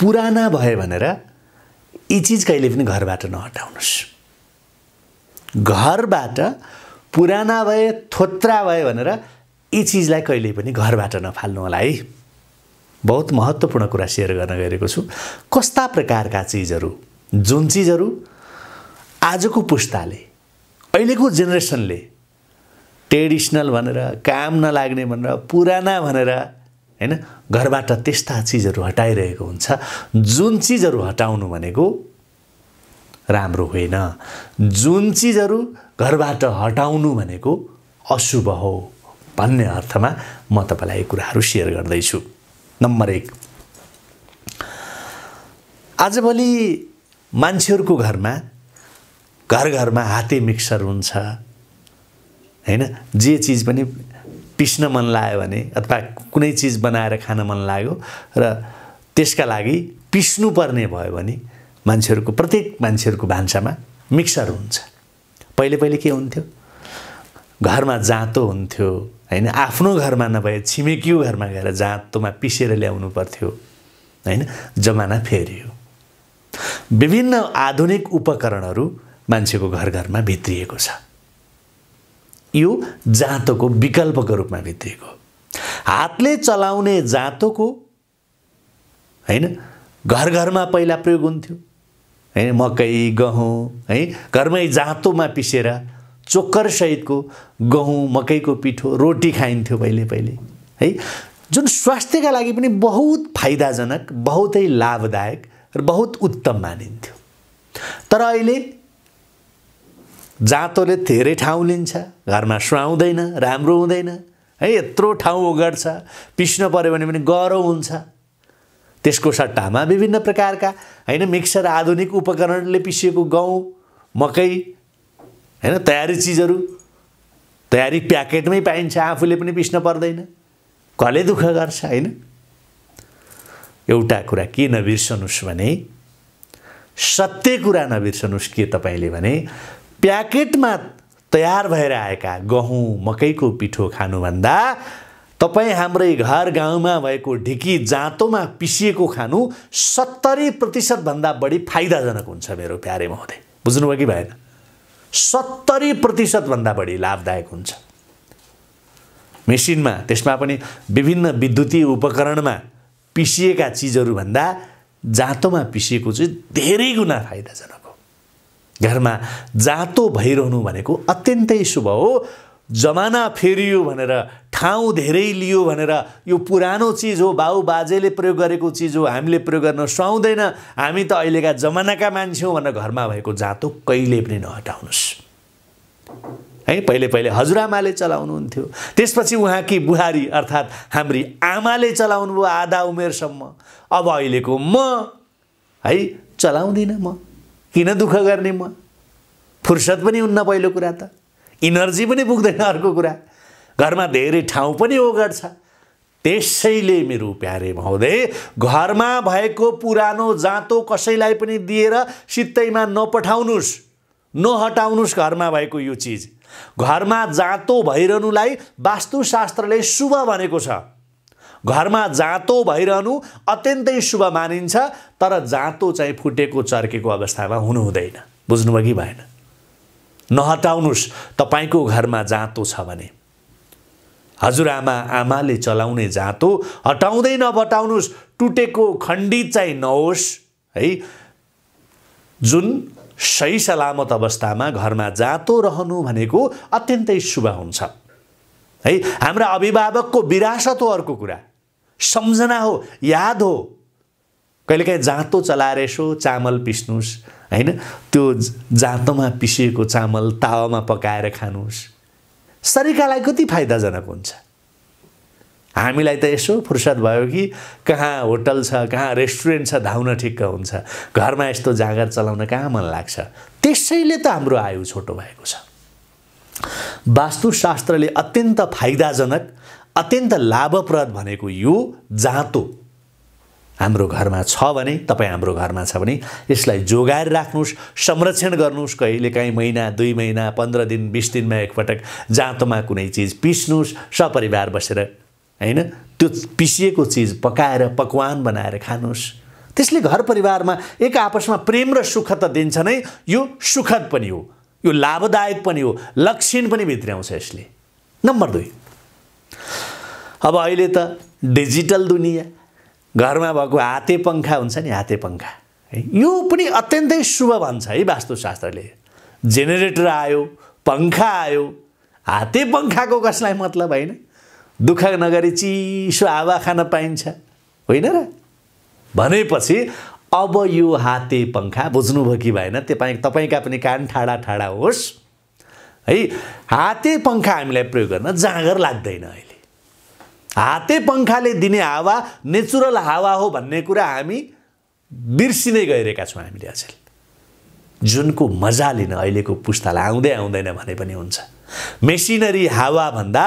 पुराना भयो भनेर यी चिज कहिले पनि घरबाट नहटाउनुहोस् घरबाट पुराना भए थोत्रा भए भनेर यी चिजलाई कहिले पनि घरबाट नफाल्नु होला है बहुत महत्त्वपूर्ण कुरा सेयर गर्न गइरहेको छु कस्ता प्रकारका चिजहरू जुन चिजहरू आजको पुस्ताले अहिलेको जेनेरेसनले ट्रेडिसनल भनेर काम नलाग्ने भनेर पुराना भनेर होइन घरबाट त्यस्ता चिजहरू हटाइरहेको हुन्छ जुन चिजहरू हटाउनु भनेको राम्रो होइन जुन चिजहरू घरबाट हटाउनु भनेको अशुभ हो भन्ने अर्थमा म तपाईँलाई कुराहरू सेयर गर्दैछु नम्बर एक आजभोलि मान्छेहरूको घरमा घर घरमा हाते मिक्सर हुन्छ होइन जे चिज पनि पिस्न मन लाग्यो भने अथवा कुनै चिज बनाएर खान मन लाग्यो र त्यसका लागि पिस्नुपर्ने भयो भने मान्छेहरूको प्रत्येक मान्छेहरूको भान्सामा मिक्सर हुन्छ पहिले पहिले के हुन्थ्यो घरमा जाँतो हुन्थ्यो होइन आफ्नो घरमा नभए छिमेकीको घरमा गएर जाँतोमा पिसेर ल्याउनु पर्थ्यो होइन जमाना फेरियो विभिन्न आधुनिक उपकरणहरू मान्छेको घर घरमा भित्रिएको छ यो जाँतोको विकल्पको रूपमा भित्रिएको हातले चलाउने जाँतोको होइन घर घरमा पहिला प्रयोग हुन्थ्यो होइन मकै गहुँ है घरमै जाँतोमा पिसेर चोकरसहितको गहुँ मकैको पिठो रोटी खाइन्थ्यो पहिले पहिले है जुन स्वास्थ्यका लागि पनि बहुत फाइदाजनक बहुतै लाभदायक र बहुत उत्तम मानिन्थ्यो तर अहिले जाँतोले धेरै ठाउँ लिन्छ घरमा सुहाउँदैन राम्रो हुँदैन है यत्रो ठाउँ ओगट्छ पिस्न पऱ्यो भने पनि गह्रो हुन्छ त्यसको सट्टामा विभिन्न प्रकारका होइन मिक्सर आधुनिक उपकरणले पिसिएको गहुँ मकै होइन तयारी चिजहरू तयारी प्याकेटमै पाइन्छ आफूले पनि पिस्न पर्दैन कसले दुःख गर्छ होइन एउटा कुरा के नबिर्सनुहोस् भने सत्य कुरा नबिर्सनुहोस् के तपाईँले भने प्याकेटमा तयार भएर आएका गहुँ मकैको पिठो खानुभन्दा तपाईँ हाम्रै घर गाउँमा भएको ढिकी जाँतोमा पिसिएको खानु सत्तरी प्रतिशतभन्दा बढी फाइदाजनक हुन्छ मेरो प्यारे महोदय बुझ्नुभयो कि भएन सत्तरी प्रतिशतभन्दा बढी लाभदायक हुन्छ मेसिनमा त्यसमा पनि विभिन्न विद्युतीय उपकरणमा पिसिएका चिजहरूभन्दा जाँतोमा पिसिएको चाहिँ धेरै गुणा फाइदाजनक घरमा जातो भइरहनु भनेको अत्यन्तै शुभ हो जमाना फेरियो भनेर ठाउँ धेरै लियो भनेर यो पुरानो चिज हो बाउ बाजेले प्रयोग गरेको चिज हो हामीले प्रयोग गर्न सुहाउँदैन हामी त अहिलेका जमानाका मान्छे हौँ भनेर घरमा भएको जातो कहिले पनि नहटाउनुहोस् है पहिले पहिले हजुरआमाले चलाउनुहुन्थ्यो त्यसपछि उहाँकी बुहारी अर्थात् हाम्री आमाले चलाउनु भयो आधा उमेरसम्म अब अहिलेको म है चलाउँदिनँ म किन दुःख गर्ने म फुर्सद पनि हुन्न पहिलो कुरा त इनर्जी पनि पुग्दैन अर्को कुरा घरमा धेरै ठाउँ पनि ओगट्छ त्यसैले मेरो प्यारे महोदय घरमा भएको पुरानो जाँतो कसैलाई पनि दिएर सित्तैमा नपठाउनुहोस् नहटाउनुहोस् घरमा भएको यो चिज घरमा जाँतो भइरहनुलाई वास्तुशास्त्रले शुभ भनेको छ घरमा जाँतो भइरहनु अत्यन्तै शुभ मानिन्छ तर जाँतो चाहिँ फुटेको चर्केको अवस्थामा हुनु हुँदैन बुझ्नुभयो कि भएन नहटाउनुहोस् तपाईँको घरमा जाँतो छ भने हजुरआमा आमाले चलाउने जाँतो हटाउँदै नबटाउनुहोस् टुटेको खण्डित चाहिँ नहोस् है जुन सही सलामत अवस्थामा घरमा जाँतो रहनु भनेको अत्यन्तै शुभ हुन्छ है हाम्रा अभिभावकको विरासत हो अर्को कुरा सम्झना हो याद हो कहिलेकाहीँ जाँतो चलाएर यसो चामल पिस्नुहोस् होइन त्यो जाँतोमा पिसिएको चामल तावामा पकाएर खानुहोस् शरीरका कति फाइदाजनक हुन्छ हामीलाई त यसो फुर्सद भयो कि कहाँ होटल छ कहाँ रेस्टुरेन्ट छ धाउन ठिक्क हुन्छ घरमा यस्तो जाँगर चलाउन कहाँ मन लाग्छ त्यसैले त हाम्रो आयु छोटो भएको छ वास्तुशास्त्रले अत्यन्त फाइदाजनक अत्यन्त लाभप्रद भनेको यो जाँतो हाम्रो घरमा छ भने तपाईँ हाम्रो घरमा छ भने यसलाई जोगाएर राख्नुहोस् संरक्षण गर्नुहोस् कहिलेकाहीँ महिना दुई महिना पन्ध्र दिन बिस दिनमा एकपटक जाँतोमा कुनै चिज पिस्नुहोस् सपरिवार बसेर होइन त्यो पिसिएको चिज पकाएर पकवान बनाएर खानुहोस् त्यसले घर परिवारमा एक आपसमा प्रेम र सुख त दिन्छ नै यो सुखद पनि हो यो लाभदायक पनि हो लक्षण पनि भित्र्याउँछ यसले नम्बर दुई अब अहिले त डिजिटल दुनियाँ घरमा भएको हाते पङ्खा हुन्छ नि हाते पङ्खा है यो पनि अत्यन्तै शुभ भन्छ है वास्तुशास्त्रले जेनेरेटर आयो पङ्खा आयो हाते पङ्खाको कसलाई मतलब होइन दुःख नगरी चिसो हावा खान पाइन्छ होइन र भनेपछि अब यो हाते पङ्खा बुझ्नुभयो कि भएन तपाईँ तपाईँका पनि कान ठाडा ठाडा होस् है हाते पङ्खा हामीलाई प्रयोग गर्न जाँगर लाग्दैन अहिले हाते पङ्खाले दिने हावा नेचुरल हावा हो भन्ने कुरा हामी बिर्सिँदै गइरहेका छौँ हामीले अचेल जुनको मजा लिन अहिलेको पुस्तालाई आउँदै आउँदैन भने पनि हुन्छ मेसिनरी हावाभन्दा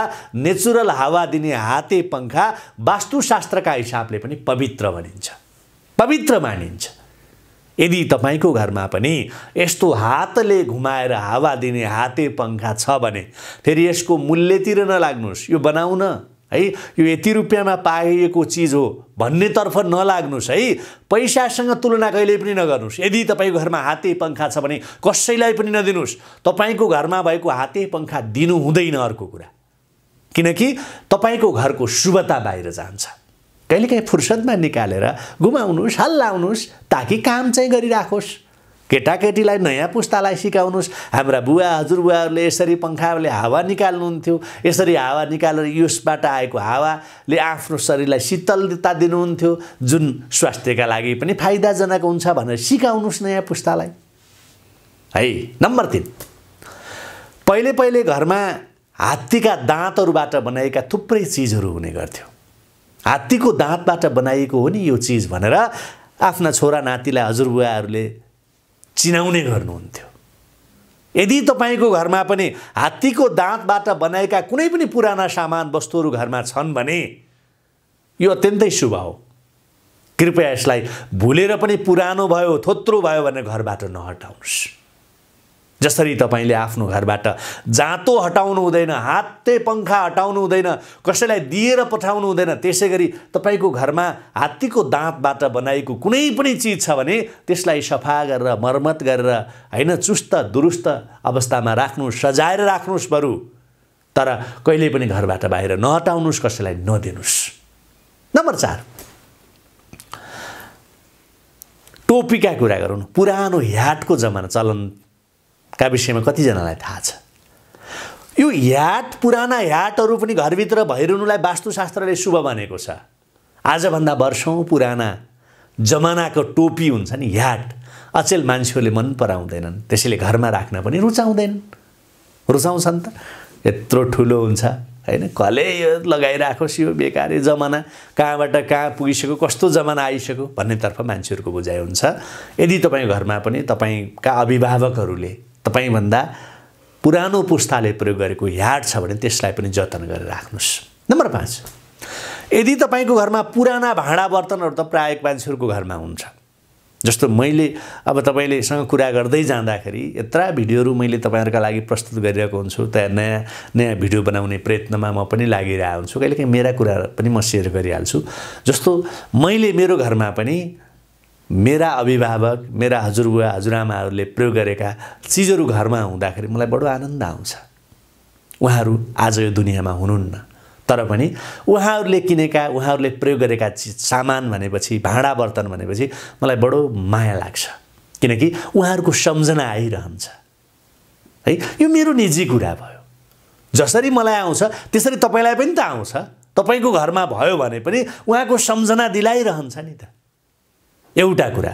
नेचुरल हावा दिने हाते पङ्खा वास्तुशास्त्रका हिसाबले पनि पवित्र भनिन्छ पवित्र मानिन्छ यदि तपाईँको घरमा पनि यस्तो हातले घुमाएर हावा दिने हाते पङ्खा छ भने फेरि यसको मूल्यतिर नलाग्नुहोस् यो बनाउन है यो यति रुपियाँमा पाइएको चिज हो भन्नेतर्फ नलाग्नुहोस् है पैसासँग तुलना कहिले पनि नगर्नुहोस् यदि तपाईँको घरमा हाते पङ्खा छ भने कसैलाई पनि नदिनुहोस् तपाईँको घरमा भएको हाते पङ्खा दिनु हुँदैन अर्को कुरा किनकि तपाईँको घरको शुभता बाहिर जान्छ कहिलेकाहीँ फुर्सदमा निकालेर घुमाउनुहोस् हल्लाउनुहोस् ताकि काम चाहिँ गरिराखोस् केटाकेटीलाई नयाँ पुस्तालाई सिकाउनुहोस् हाम्रा बुवा हजुरबुवाहरूले यसरी पङ्खाले हावा निकाल्नुहुन्थ्यो यसरी हावा निकालेर यसबाट आएको हावाले आफ्नो शरीरलाई शीतलता दिनुहुन्थ्यो जुन स्वास्थ्यका लागि पनि फाइदाजनक हुन्छ भनेर सिकाउनुहोस् नयाँ पुस्तालाई है नम्बर तिन पहिले पहिले घरमा हात्तीका दाँतहरूबाट बनाएका थुप्रै चिजहरू हुने गर्थ्यो हात्तीको दाँतबाट बनाइएको हो नि यो चिज भनेर आफ्ना छोरा नातिलाई हजुरबुवाहरूले चिनाउने गर्नुहुन्थ्यो यदि तपाईँको घरमा पनि हात्तीको दाँतबाट बनाएका कुनै पनि पुराना सामान वस्तुहरू घरमा छन् भने यो अत्यन्तै शुभ हो कृपया यसलाई भुलेर पनि पुरानो भयो थोत्रो भयो भने घरबाट नहटाउनुहोस् जसरी तपाईँले आफ्नो घरबाट जाँतो हटाउनु हुँदैन हाते पङ्खा हटाउनु हुँदैन कसैलाई दिएर पठाउनु हुँदैन त्यसै गरी तपाईँको घरमा हात्तीको दाँतबाट बनाएको कुनै पनि चिज छ भने त्यसलाई सफा गरेर मर्मत गरेर होइन चुस्त दुरुस्त अवस्थामा राख्नु सजाएर राख्नुहोस् बरु तर कहिले पनि घरबाट बाहिर नहटाउनुहोस् कसैलाई नदिनुहोस् नम्बर चार टोपीका कुरा गरौँ पुरानो ह्याटको जमाना चलन का विषयमा कतिजनालाई थाहा छ यो ह्याट पुराना ह्याटहरू पनि घरभित्र भइरहनुलाई वास्तुशास्त्रले शुभ भनेको छ आजभन्दा वर्षौँ पुराना जमानाको टोपी हुन्छ नि ह्याट अचेल मान्छेहरूले मन पराउँदैनन् त्यसैले घरमा राख्न पनि रुचाउँदैनन् रुचाउँछन् त यत्रो ठुलो हुन्छ होइन कले यो लगाइराखोस् यो बेकारे जमाना कहाँबाट कहाँ पुगिसक्यो कस्तो जमाना आइसक्यो भन्नेतर्फ मान्छेहरूको बुझाइ हुन्छ यदि तपाईँ घरमा पनि तपाईँका अभिभावकहरूले तपाईँभन्दा पुरानो पुस्ताले प्रयोग गरेको याड छ भने त्यसलाई पनि जतन गरेर राख्नुहोस् नम्बर पाँच यदि तपाईँको घरमा पुराना भाँडा बर्तनहरू त प्रायः मान्छेहरूको घरमा हुन्छ जस्तो मैले अब तपाईँलेसँग कुरा गर्दै जाँदाखेरि यत्र भिडियोहरू मैले तपाईँहरूका लागि प्रस्तुत गरिरहेको हुन्छु त्यहाँ नयाँ नयाँ भिडियो बनाउने प्रयत्नमा म पनि लागिरहेको हुन्छु कहिलेकाहीँ मेरा कुरा पनि म सेयर गरिहाल्छु जस्तो मैले मेरो घरमा पनि मेरा अभिभावक मेरा हजुरबुवा हजुरआमाहरूले प्रयोग गरेका चिजहरू घरमा हुँदाखेरि मलाई बडो आनन्द आउँछ उहाँहरू आज यो दुनियाँमा हुनुहुन्न तर पनि उहाँहरूले किनेका उहाँहरूले प्रयोग गरेका चिज सामान भनेपछि भाँडा बर्तन भनेपछि मलाई बडो माया लाग्छ किनकि उहाँहरूको सम्झना आइरहन्छ है यो मेरो निजी कुरा भयो जसरी मलाई आउँछ त्यसरी तपाईँलाई पनि त आउँछ तपाईँको घरमा भयो भने पनि उहाँको सम्झना दिलाइरहन्छ नि त एउटा कुरा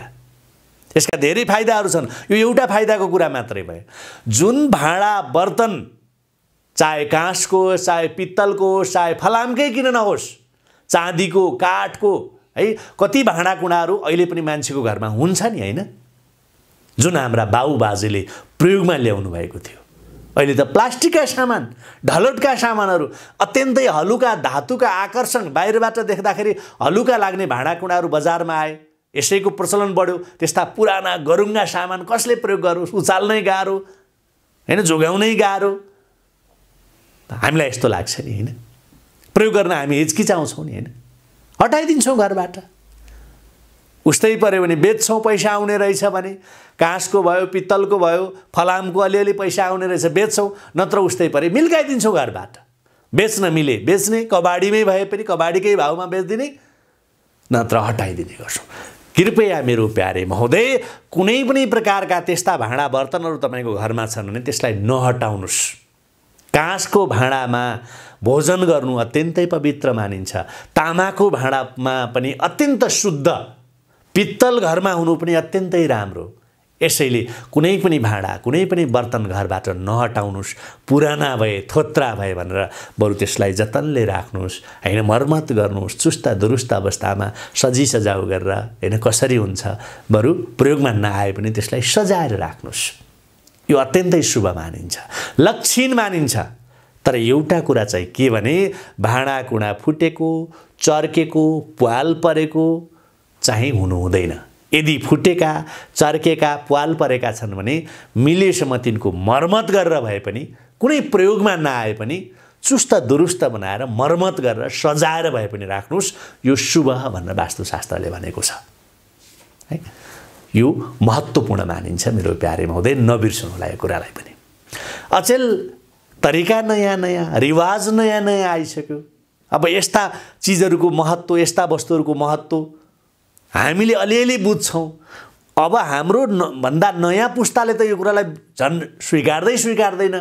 यसका धेरै फाइदाहरू छन् यो एउटा फाइदाको कुरा मात्रै भयो जुन भाँडा बर्तन चाहे काँसको चाहे पित्तलको चाहे फलामकै किन नहोस् चाँदीको काठको है कति भाँडाकुँडाहरू अहिले पनि मान्छेको घरमा हुन्छ नि होइन जुन हाम्रा बाबुबाजेले प्रयोगमा ल्याउनु भएको थियो अहिले त प्लास्टिकका सामान ढलोटका सामानहरू अत्यन्तै हलुका धातुका आकर्षण बाहिरबाट देख्दाखेरि हलुका लाग्ने भाँडाकुँडाहरू बजारमा आए यसैको प्रचलन बढ्यो त्यस्ता पुराना गरुङ्गा सामान कसले प्रयोग गरोस् उचाल्नै गाह्रो होइन जोगाउनै गाह्रो हामीलाई यस्तो लाग्छ नि होइन प्रयोग गर्न हामी हिचकिचाउँछौँ नि होइन हटाइदिन्छौँ घरबाट उस्तै पऱ्यो भने बेच्छौँ पैसा आउने रहेछ भने काँसको भयो पित्तलको भयो फलामको अलिअलि पैसा आउने रहेछ बेच्छौँ नत्र उस्तै पऱ्यो मिल्काइदिन्छौँ घरबाट बेच्न मिले बेच्ने कबाडीमै भए पनि कबाडीकै भावमा बेचिदिने नत्र हटाइदिने गर्छौँ कृपया मेरो प्यारे महोदय कुनै पनि प्रकारका त्यस्ता भाँडा बर्तनहरू तपाईँको घरमा छन् भने त्यसलाई नहटाउनुहोस् काँसको भाँडामा भोजन गर्नु अत्यन्तै पवित्र मानिन्छ तामाको भाँडामा पनि अत्यन्त शुद्ध पित्तल घरमा हुनु पनि अत्यन्तै राम्रो यसैले कुनै पनि भाँडा कुनै पनि बर्तन घरबाट नहटाउनुहोस् पुराना भए थोत्रा भए भनेर बरु त्यसलाई जतनले राख्नुहोस् होइन मर्मत गर्नुहोस् चुस्त दुरुस्त अवस्थामा सजी सजाउ गरेर होइन कसरी हुन्छ बरु प्रयोगमा नआए पनि त्यसलाई सजाएर राख्नुहोस् यो अत्यन्तै शुभ मानिन्छ लक्षण मानिन्छ तर एउटा कुरा चाहिँ के भने भाँडाकुँडा फुटेको चर्केको प्वाल परेको चाहिँ हुनु हुँदैन यदि फुटेका चर्केका प्वाल परेका छन् भने मिलेसम्म तिनको मर्मत गरेर भए पनि कुनै प्रयोगमा नआए पनि चुस्त दुरुस्त बनाएर मर्मत गरेर सजाएर भए पनि राख्नुहोस् यो शुभ भनेर वास्तुशास्त्रले भनेको छ है यो महत्त्वपूर्ण मानिन्छ मेरो प्यारेमा हुँदै नबिर्सनुलाई यो कुरालाई पनि अचेल तरिका नयाँ नयाँ रिवाज नयाँ नयाँ आइसक्यो अब यस्ता चिजहरूको महत्त्व यस्ता वस्तुहरूको महत्त्व हामीले अलिअलि बुझ्छौँ अब हाम्रो न भन्दा नयाँ पुस्ताले त यो कुरालाई झन् स्वीकार्दै स्वीकार्दैन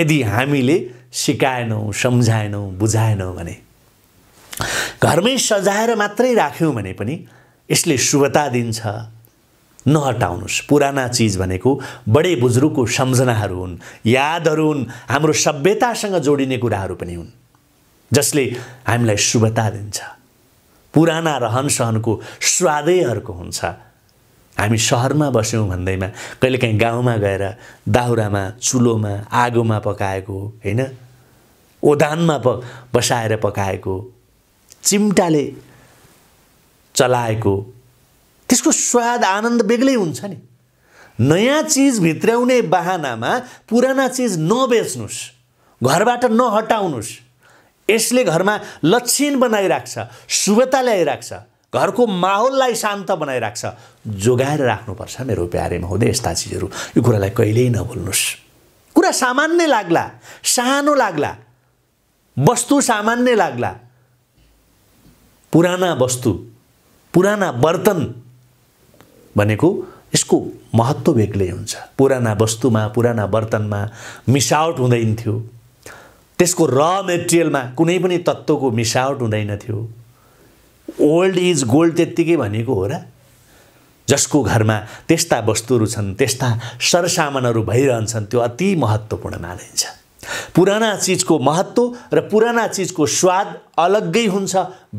यदि हामीले सिकाएनौँ सम्झाएनौँ बुझाएनौँ भने घरमै सजाएर मात्रै राख्यौँ भने पनि यसले शुभता दिन्छ नहटाउनुहोस् पुराना चिज भनेको बडे बुजुर्गको सम्झनाहरू हुन् यादहरू हुन् हाम्रो सभ्यतासँग जोडिने कुराहरू पनि हुन् जसले हामीलाई शुभता दिन्छ पुराना रहन सहनको अर्को हुन्छ हामी सहरमा बस्यौँ भन्दैमा कहिलेकाहीँ गाउँमा गएर दाउरामा चुलोमा आगोमा पकाएको होइन ओदानमा प बसाएर पकाएको चिम्टाले चलाएको त्यसको स्वाद आनन्द बेग्लै हुन्छ नि नयाँ चिज भित्राउने बाहनामा पुराना चिज नबेच्नुहोस् घरबाट नहटाउनुहोस् यसले घरमा लक्षण बनाइराख्छ शुभता ल्याइराख्छ घरको माहौललाई शान्त बनाइराख्छ जोगाएर राख्नुपर्छ मेरो प्यारे महोदय यस्ता चिजहरू यो कुरालाई कहिल्यै नभुल्नुहोस् कुरा सामान्य लाग्ला सानो लाग्ला वस्तु सामान्य लाग्ला पुराना वस्तु पुराना बर्तन भनेको यसको महत्त्व बेग्लै हुन्छ पुराना वस्तुमा पुराना बर्तनमा मिसावट हुँदैन थियो त्यसको र मेटेरियलमा कुनै पनि तत्त्वको मिसावट हुँदैन थियो ओल्ड इज गोल्ड त्यत्तिकै भनेको हो र जसको घरमा त्यस्ता वस्तुहरू छन् त्यस्ता सरसामानहरू भइरहन्छन् त्यो अति महत्त्वपूर्ण मानिन्छ पुराना चिजको महत्त्व र पुराना चिजको स्वाद अलग्गै हुन्छ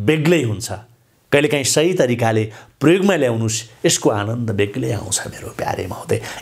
बेग्लै हुन्छ कहिलेकाहीँ सही तरिकाले प्रयोगमा ल्याउनुहोस् यसको आनन्द बेग्लै आउँछ मेरो प्यारेमा हुँदै